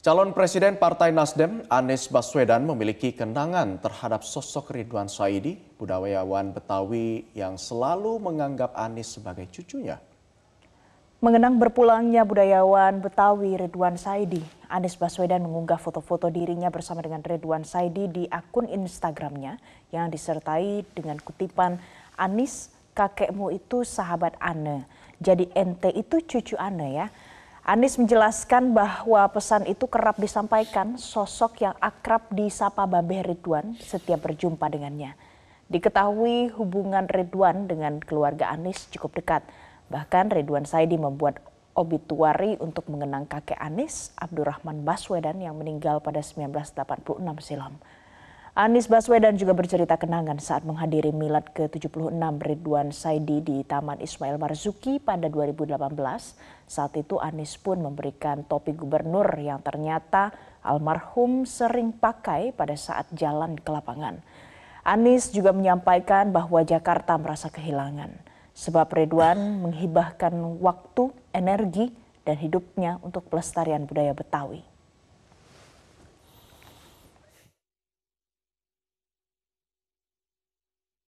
Calon Presiden Partai Nasdem Anies Baswedan memiliki kenangan terhadap sosok Ridwan Saidi, budayawan Betawi yang selalu menganggap Anies sebagai cucunya. Mengenang berpulangnya budayawan Betawi Ridwan Saidi, Anies Baswedan mengunggah foto-foto dirinya bersama dengan Ridwan Saidi di akun Instagramnya yang disertai dengan kutipan Anies kakekmu itu sahabat Ane, jadi ente itu cucu Ane ya. Anies menjelaskan bahwa pesan itu kerap disampaikan sosok yang akrab di Sapa Babe Ridwan setiap berjumpa dengannya. Diketahui hubungan Ridwan dengan keluarga Anies cukup dekat. Bahkan Ridwan Saidi membuat obituari untuk mengenang kakek Anies, Abdurrahman Baswedan yang meninggal pada 1986 silam. Anies Baswedan juga bercerita kenangan saat menghadiri milad ke-76 Ridwan Saidi di Taman Ismail Marzuki pada 2018. Saat itu Anies pun memberikan topi gubernur yang ternyata almarhum sering pakai pada saat jalan ke lapangan. Anies juga menyampaikan bahwa Jakarta merasa kehilangan sebab Ridwan menghibahkan waktu, energi, dan hidupnya untuk pelestarian budaya Betawi.